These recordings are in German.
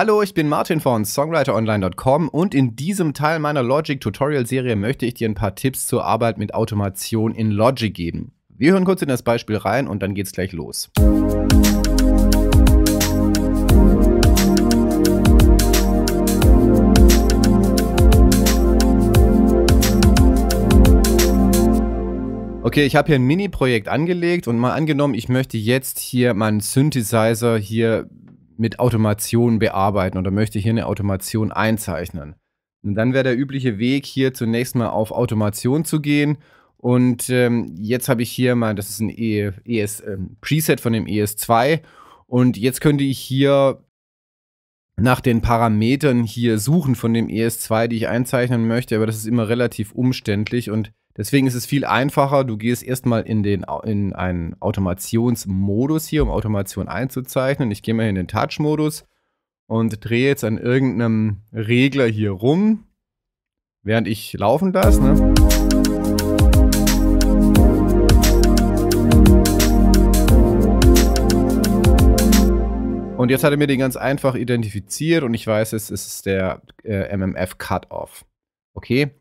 Hallo, ich bin Martin von songwriteronline.com und in diesem Teil meiner Logic Tutorial Serie möchte ich dir ein paar Tipps zur Arbeit mit Automation in Logic geben. Wir hören kurz in das Beispiel rein und dann geht's gleich los. Okay, ich habe hier ein Mini-Projekt angelegt und mal angenommen, ich möchte jetzt hier meinen Synthesizer hier mit Automation bearbeiten oder möchte hier eine Automation einzeichnen. Und dann wäre der übliche Weg, hier zunächst mal auf Automation zu gehen. Und ähm, jetzt habe ich hier mal, das ist ein ES, e äh, Preset von dem ES2. Und jetzt könnte ich hier nach den Parametern hier suchen von dem ES2, die ich einzeichnen möchte. Aber das ist immer relativ umständlich und Deswegen ist es viel einfacher. Du gehst erstmal in, den, in einen Automationsmodus hier, um Automation einzuzeichnen. Ich gehe mal in den Touch-Modus und drehe jetzt an irgendeinem Regler hier rum, während ich laufen lasse. Ne? Und jetzt hat er mir den ganz einfach identifiziert und ich weiß, es ist der äh, MMF Cutoff. Okay,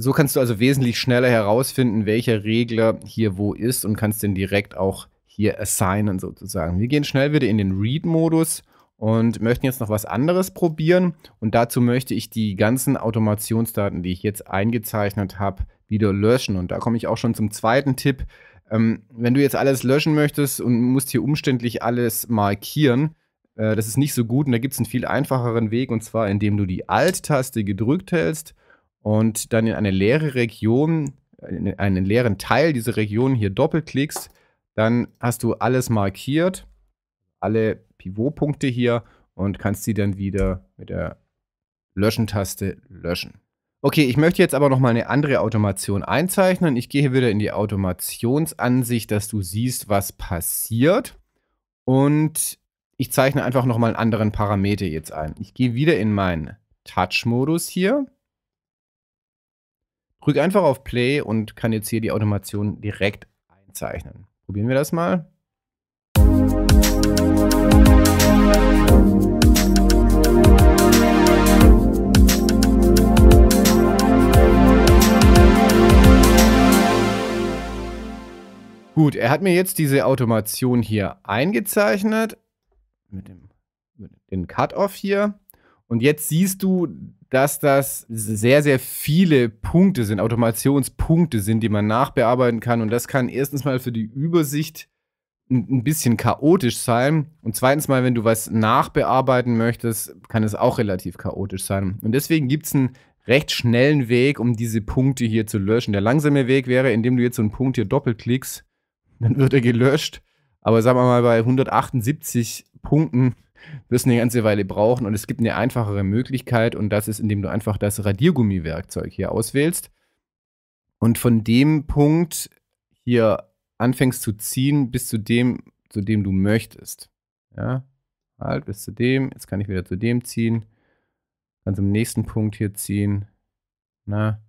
so kannst du also wesentlich schneller herausfinden, welcher Regler hier wo ist und kannst den direkt auch hier assignen sozusagen. Wir gehen schnell wieder in den Read-Modus und möchten jetzt noch was anderes probieren. Und dazu möchte ich die ganzen Automationsdaten, die ich jetzt eingezeichnet habe, wieder löschen. Und da komme ich auch schon zum zweiten Tipp. Ähm, wenn du jetzt alles löschen möchtest und musst hier umständlich alles markieren, äh, das ist nicht so gut. Und da gibt es einen viel einfacheren Weg, und zwar indem du die Alt-Taste gedrückt hältst und dann in eine leere Region, in einen leeren Teil dieser Region hier doppelklickst, dann hast du alles markiert, alle Pivotpunkte hier und kannst sie dann wieder mit der Löschen-Taste löschen. Okay, ich möchte jetzt aber nochmal eine andere Automation einzeichnen. Ich gehe wieder in die Automationsansicht, dass du siehst, was passiert. Und ich zeichne einfach nochmal einen anderen Parameter jetzt ein. Ich gehe wieder in meinen Touch-Modus hier Drück einfach auf Play und kann jetzt hier die Automation direkt einzeichnen. Probieren wir das mal. Gut, er hat mir jetzt diese Automation hier eingezeichnet mit dem mit dem Cut-off hier. Und jetzt siehst du, dass das sehr, sehr viele Punkte sind, Automationspunkte sind, die man nachbearbeiten kann. Und das kann erstens mal für die Übersicht ein bisschen chaotisch sein. Und zweitens mal, wenn du was nachbearbeiten möchtest, kann es auch relativ chaotisch sein. Und deswegen gibt es einen recht schnellen Weg, um diese Punkte hier zu löschen. Der langsame Weg wäre, indem du jetzt so einen Punkt hier doppelt klickst, dann wird er gelöscht. Aber sagen wir mal, bei 178 Punkten wirst eine ganze Weile brauchen und es gibt eine einfachere Möglichkeit und das ist, indem du einfach das Radiergummi-Werkzeug hier auswählst und von dem Punkt hier anfängst zu ziehen bis zu dem, zu dem du möchtest. Ja, halt bis zu dem, jetzt kann ich wieder zu dem ziehen, dann zum nächsten Punkt hier ziehen, na,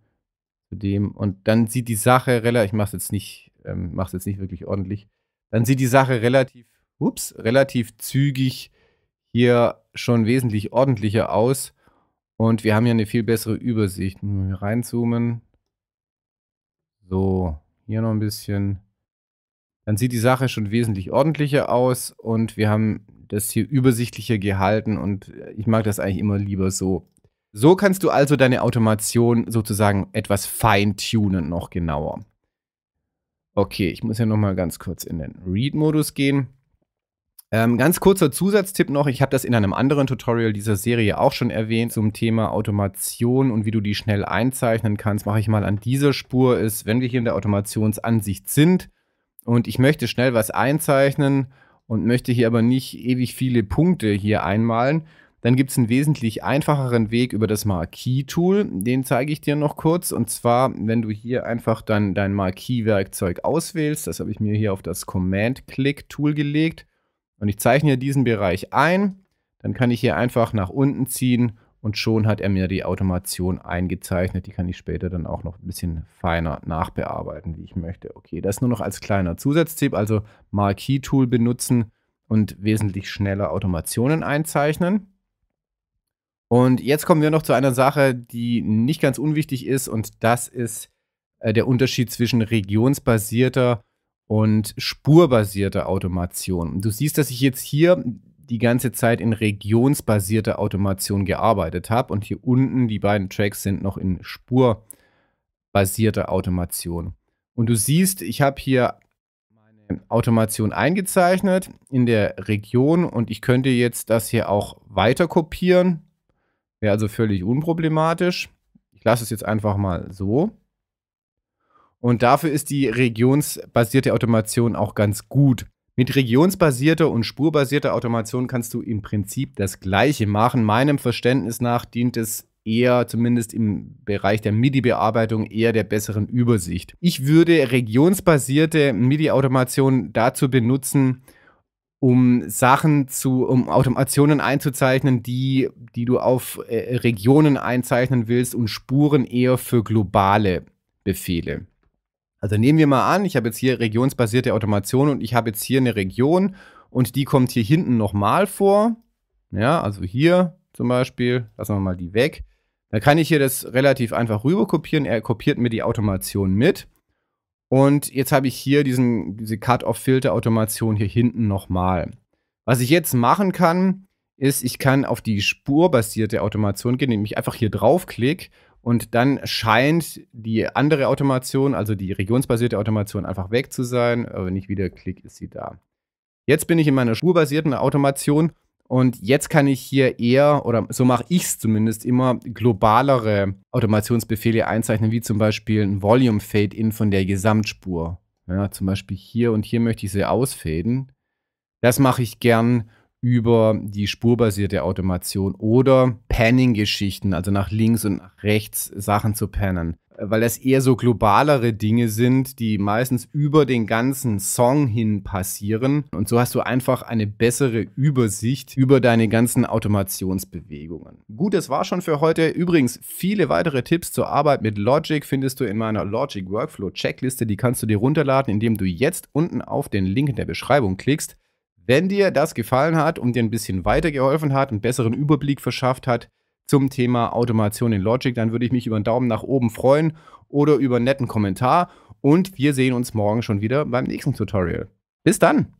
zu dem und dann sieht die Sache relativ, ich mach's jetzt nicht, ähm, mach's jetzt nicht wirklich ordentlich, dann sieht die Sache relativ, ups, relativ zügig hier schon wesentlich ordentlicher aus und wir haben ja eine viel bessere Übersicht. Nur reinzoomen. So, hier noch ein bisschen. Dann sieht die Sache schon wesentlich ordentlicher aus und wir haben das hier übersichtlicher gehalten und äh, ich mag das eigentlich immer lieber so. So kannst du also deine Automation sozusagen etwas feintunen, noch genauer. Okay, ich muss ja nochmal ganz kurz in den Read-Modus gehen. Ähm, ganz kurzer Zusatztipp noch, ich habe das in einem anderen Tutorial dieser Serie auch schon erwähnt zum Thema Automation und wie du die schnell einzeichnen kannst, mache ich mal an dieser Spur, ist, wenn wir hier in der Automationsansicht sind und ich möchte schnell was einzeichnen und möchte hier aber nicht ewig viele Punkte hier einmalen, dann gibt es einen wesentlich einfacheren Weg über das marquee tool Den zeige ich dir noch kurz. Und zwar, wenn du hier einfach dann dein marquee werkzeug auswählst, das habe ich mir hier auf das Command-Click-Tool gelegt. Und ich zeichne diesen Bereich ein, dann kann ich hier einfach nach unten ziehen und schon hat er mir die Automation eingezeichnet. Die kann ich später dann auch noch ein bisschen feiner nachbearbeiten, wie ich möchte. Okay, das nur noch als kleiner Zusatztipp, also Marquee-Tool benutzen und wesentlich schneller Automationen einzeichnen. Und jetzt kommen wir noch zu einer Sache, die nicht ganz unwichtig ist und das ist äh, der Unterschied zwischen regionsbasierter und spurbasierte Automation. Du siehst, dass ich jetzt hier die ganze Zeit in regionsbasierter Automation gearbeitet habe und hier unten die beiden Tracks sind noch in spurbasierter Automation. Und du siehst, ich habe hier meine Automation eingezeichnet in der Region und ich könnte jetzt das hier auch weiter kopieren. Wäre also völlig unproblematisch. Ich lasse es jetzt einfach mal so. Und dafür ist die regionsbasierte Automation auch ganz gut. Mit regionsbasierter und spurbasierter Automation kannst du im Prinzip das Gleiche machen. Meinem Verständnis nach dient es eher, zumindest im Bereich der MIDI-Bearbeitung, eher der besseren Übersicht. Ich würde regionsbasierte MIDI-Automation dazu benutzen, um Sachen zu, um Automationen einzuzeichnen, die, die du auf äh, Regionen einzeichnen willst und Spuren eher für globale Befehle. Also nehmen wir mal an, ich habe jetzt hier regionsbasierte Automation und ich habe jetzt hier eine Region und die kommt hier hinten nochmal vor. Ja, also hier zum Beispiel, lassen wir mal die weg. Da kann ich hier das relativ einfach rüber kopieren. Er kopiert mir die Automation mit. Und jetzt habe ich hier diesen, diese Cut-Off-Filter-Automation hier hinten nochmal. Was ich jetzt machen kann, ist, ich kann auf die spurbasierte Automation gehen, indem ich einfach hier draufklicke und dann scheint die andere Automation, also die regionsbasierte Automation, einfach weg zu sein. Aber wenn ich wieder klicke, ist sie da. Jetzt bin ich in meiner spurbasierten Automation und jetzt kann ich hier eher, oder so mache ich es zumindest, immer globalere Automationsbefehle einzeichnen, wie zum Beispiel ein Volume Fade-In von der Gesamtspur. Ja, zum Beispiel hier und hier möchte ich sie ausfaden. Das mache ich gern über die spurbasierte Automation oder Panning-Geschichten, also nach links und nach rechts Sachen zu pannen, weil das eher so globalere Dinge sind, die meistens über den ganzen Song hin passieren. Und so hast du einfach eine bessere Übersicht über deine ganzen Automationsbewegungen. Gut, das war schon für heute. Übrigens, viele weitere Tipps zur Arbeit mit Logic findest du in meiner Logic Workflow Checkliste. Die kannst du dir runterladen, indem du jetzt unten auf den Link in der Beschreibung klickst. Wenn dir das gefallen hat und dir ein bisschen weitergeholfen hat, einen besseren Überblick verschafft hat zum Thema Automation in Logic, dann würde ich mich über einen Daumen nach oben freuen oder über einen netten Kommentar. Und wir sehen uns morgen schon wieder beim nächsten Tutorial. Bis dann!